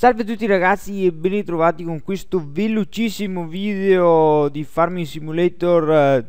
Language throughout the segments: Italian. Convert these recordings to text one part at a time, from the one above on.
Salve a tutti ragazzi e ben ritrovati con questo velocissimo video di Farming Simulator eh,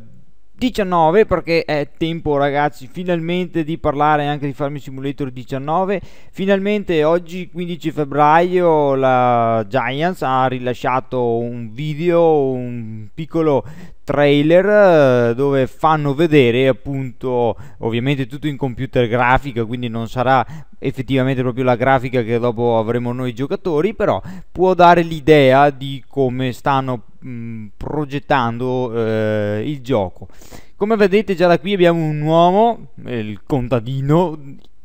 19 perché è tempo ragazzi finalmente di parlare anche di Farming Simulator 19 finalmente oggi 15 febbraio la Giants ha rilasciato un video un piccolo trailer eh, dove fanno vedere appunto ovviamente tutto in computer grafica quindi non sarà effettivamente proprio la grafica che dopo avremo noi giocatori però può dare l'idea di come stanno Mm, progettando eh, il gioco. Come vedete già da qui abbiamo un uomo, eh, il contadino,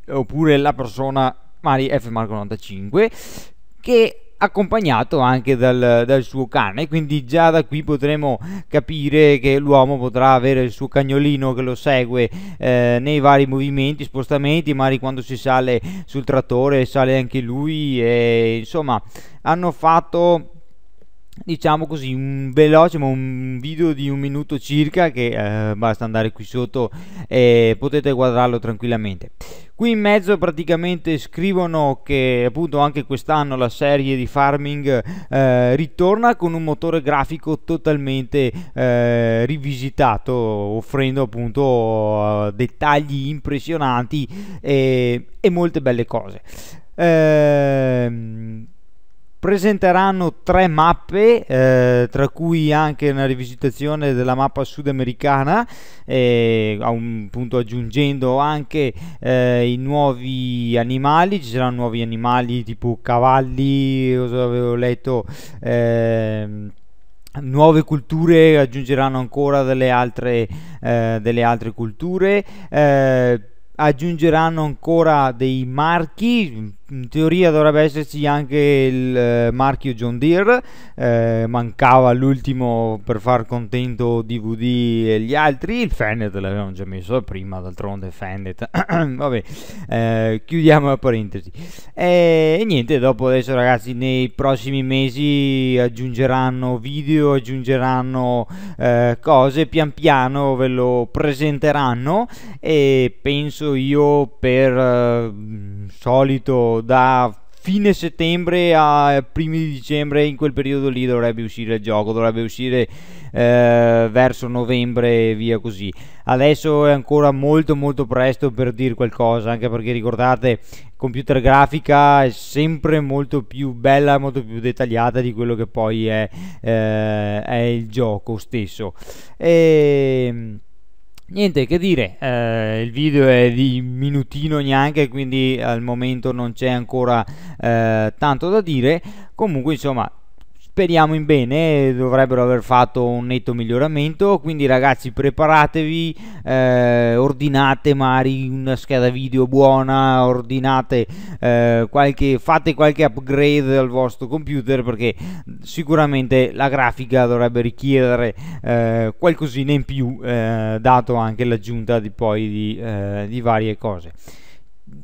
oppure la persona Mari F. 95, che accompagnato anche dal, dal, suo cane quindi già da qui potremo capire che l'uomo potrà avere il suo cagnolino che lo segue eh, nei vari movimenti spostamenti magari quando si sale sul trattore sale anche lui e insomma hanno fatto diciamo così un veloce ma un video di un minuto circa che eh, basta andare qui sotto e potete guardarlo tranquillamente qui in mezzo praticamente scrivono che appunto anche quest'anno la serie di farming eh, ritorna con un motore grafico totalmente eh, rivisitato offrendo appunto dettagli impressionanti e, e, molte belle cose ehm presenteranno tre mappe, eh, tra cui anche una rivisitazione della mappa sudamericana, eh, appunto aggiungendo anche eh, i nuovi animali, ci saranno nuovi animali tipo cavalli, cosa avevo letto. Eh, nuove culture aggiungeranno ancora delle altre, eh, delle altre culture eh, aggiungeranno ancora dei marchi in teoria dovrebbe esserci anche il eh, marchio John Deere, eh, mancava l'ultimo per far contento DVD e gli altri, il Fendet l'avevamo già messo prima, d'altronde Fendet, vabbè, eh, chiudiamo la parentesi. E, e, niente, dopo adesso ragazzi nei prossimi mesi aggiungeranno video, aggiungeranno eh, cose, pian piano ve lo presenteranno e penso io per eh, solito da fine settembre a primi di dicembre in quel periodo lì dovrebbe uscire il gioco dovrebbe uscire eh, verso novembre e via così adesso è ancora molto molto presto per dire qualcosa anche perché ricordate computer grafica è sempre molto più bella molto più dettagliata di quello che poi è, eh, è il gioco stesso e ehm, Niente che dire, eh, il video è di minutino neanche, quindi al momento non c'è ancora eh, tanto da dire. Comunque, insomma, speriamo in bene, dovrebbero aver fatto un netto miglioramento, quindi ragazzi preparatevi, eh, ordinate magari una scheda video buona, ordinate eh, qualche, fate qualche upgrade al vostro computer perché sicuramente la grafica dovrebbe richiedere eh, qualcosina in più, eh, dato anche l'aggiunta di poi di, eh, di varie cose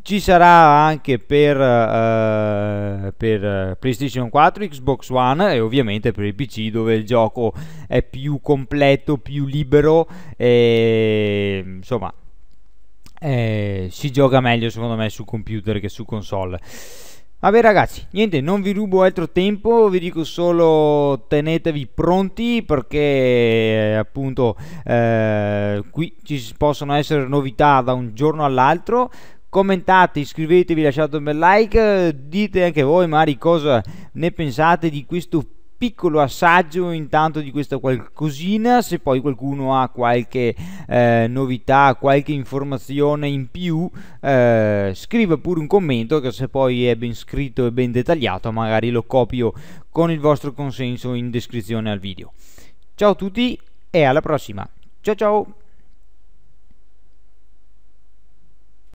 ci sarà anche per, eh, per, PlayStation 4, Xbox One e ovviamente per il PC dove il gioco è più completo, più libero e insomma eh, si gioca meglio secondo me su computer che su console. Vabbè ragazzi, niente, non vi rubo altro tempo, vi dico solo tenetevi pronti perché eh, appunto eh, qui ci possono essere novità da un giorno all'altro, commentate, iscrivetevi, lasciate un bel like, dite anche voi magari cosa ne pensate di questo piccolo assaggio intanto di questa qualcosina se poi qualcuno ha qualche eh, novità qualche informazione in più eh, scriva pure un commento che se poi è ben scritto e ben dettagliato magari lo copio con il vostro consenso in descrizione al video ciao a tutti e alla prossima ciao ciao